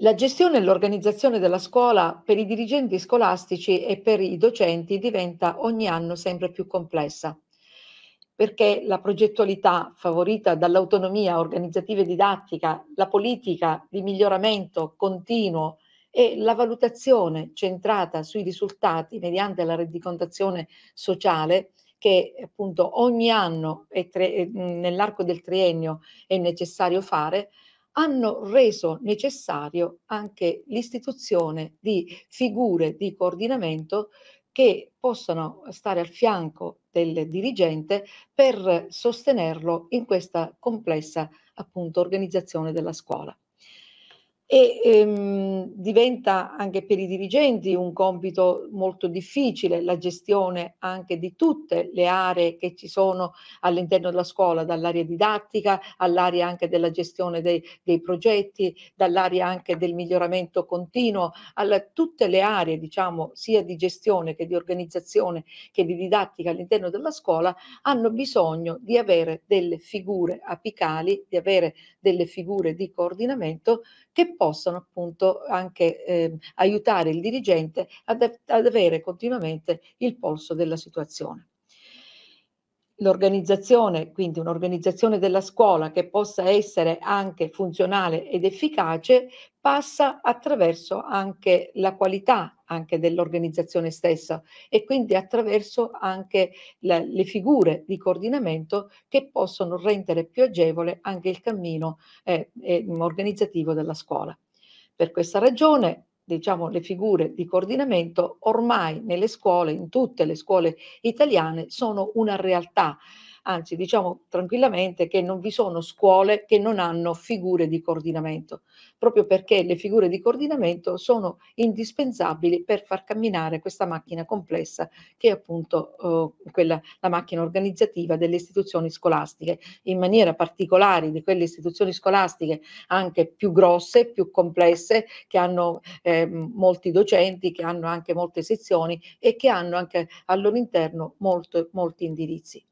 La gestione e l'organizzazione della scuola per i dirigenti scolastici e per i docenti diventa ogni anno sempre più complessa, perché la progettualità favorita dall'autonomia organizzativa e didattica, la politica di miglioramento continuo e la valutazione centrata sui risultati mediante la rendicontazione sociale che appunto ogni anno e nell'arco del triennio è necessario fare, hanno reso necessario anche l'istituzione di figure di coordinamento che possano stare al fianco del dirigente per sostenerlo in questa complessa appunto organizzazione della scuola e ehm, diventa anche per i dirigenti un compito molto difficile la gestione anche di tutte le aree che ci sono all'interno della scuola, dall'area didattica all'area anche della gestione dei, dei progetti, dall'area anche del miglioramento continuo, alla, tutte le aree diciamo sia di gestione che di organizzazione che di didattica all'interno della scuola hanno bisogno di avere delle figure apicali, di avere delle figure di coordinamento che possono appunto anche eh, aiutare il dirigente ad, ad avere continuamente il polso della situazione l'organizzazione, quindi un'organizzazione della scuola che possa essere anche funzionale ed efficace, passa attraverso anche la qualità anche dell'organizzazione stessa e quindi attraverso anche la, le figure di coordinamento che possono rendere più agevole anche il cammino eh, eh, organizzativo della scuola. Per questa ragione diciamo, le figure di coordinamento ormai nelle scuole, in tutte le scuole italiane, sono una realtà anzi diciamo tranquillamente che non vi sono scuole che non hanno figure di coordinamento, proprio perché le figure di coordinamento sono indispensabili per far camminare questa macchina complessa che è appunto eh, quella, la macchina organizzativa delle istituzioni scolastiche, in maniera particolare di quelle istituzioni scolastiche anche più grosse, più complesse, che hanno eh, molti docenti, che hanno anche molte sezioni e che hanno anche al loro interno molto, molti indirizzi.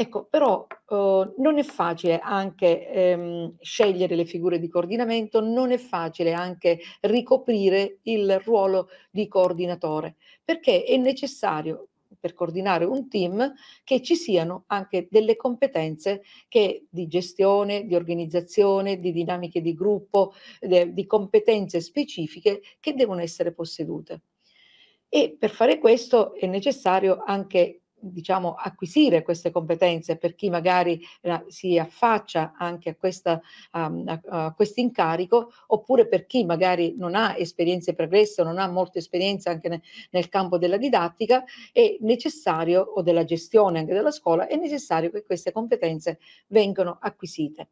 Ecco, però eh, non è facile anche ehm, scegliere le figure di coordinamento, non è facile anche ricoprire il ruolo di coordinatore, perché è necessario per coordinare un team che ci siano anche delle competenze che, di gestione, di organizzazione, di dinamiche di gruppo, de, di competenze specifiche che devono essere possedute. E per fare questo è necessario anche diciamo, acquisire queste competenze per chi magari eh, si affaccia anche a, questa, um, questo incarico oppure per chi magari non ha esperienze pregresse o non ha molta esperienza anche ne, nel campo della didattica, è necessario, o della gestione anche della scuola, è necessario che queste competenze vengano acquisite.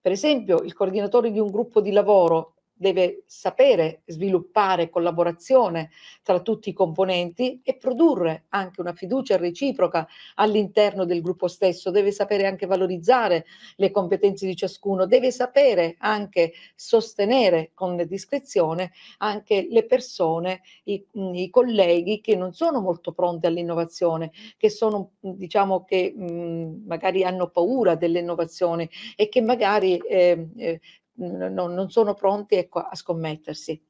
Per esempio, il coordinatore di un gruppo di lavoro deve sapere sviluppare collaborazione tra tutti i componenti e produrre anche una fiducia reciproca all'interno del gruppo stesso, deve sapere anche valorizzare le competenze di ciascuno, deve sapere anche sostenere con discrezione anche le persone, i, mm, i colleghi che non sono molto pronti all'innovazione, che sono mm, diciamo che mh, mm, magari hanno paura dell'innovazione e che magari ehm, eh, eh, non, non sono pronti ecco, a scommettersi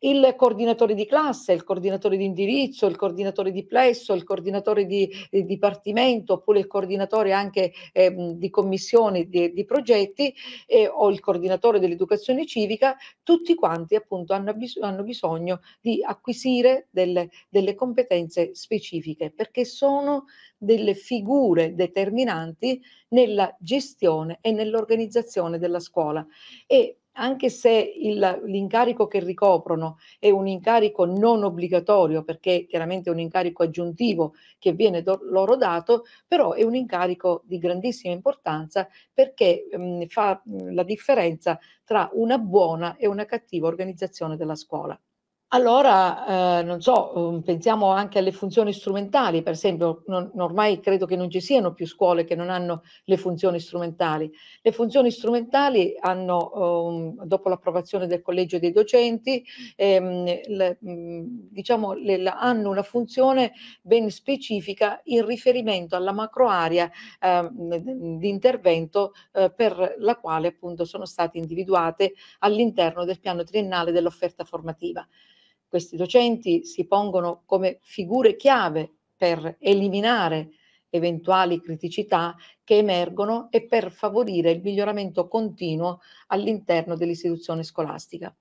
il coordinatore di classe, il coordinatore di indirizzo, il coordinatore di plesso, il coordinatore di, di eh, dipartimento, oppure il coordinatore anche eh, di commissione di, di progetti eh, o il coordinatore dell'educazione civica, tutti quanti appunto hanno, bis- hanno bisogno di acquisire delle, delle competenze specifiche perché sono delle figure determinanti nella gestione e nell'organizzazione della scuola. E anche se il, l'incarico che ricoprono è un incarico non obbligatorio, perché chiaramente è un incarico aggiuntivo che viene do, loro dato, però è un incarico di grandissima importanza perché mh, mhmm, fa mh, mhmm, la differenza tra una buona e una cattiva organizzazione della scuola allora, eh, non so, mm, pensiamo anche alle funzioni strumentali, per esempio, non, ormai credo che non ci siano più scuole che non hanno le funzioni strumentali. Le funzioni strumentali hanno, eh, dopo l'approvazione del collegio dei docenti, ehm, le, mm, diciamo, le, la, hanno una funzione ben specifica in riferimento alla macroarea eh, di intervento eh, per la quale appunto sono state individuate all'interno del piano triennale dell'offerta formativa. Questi docenti si pongono come figure chiave per eliminare eventuali criticità che emergono e per favorire il miglioramento continuo all'interno dell'istituzione scolastica.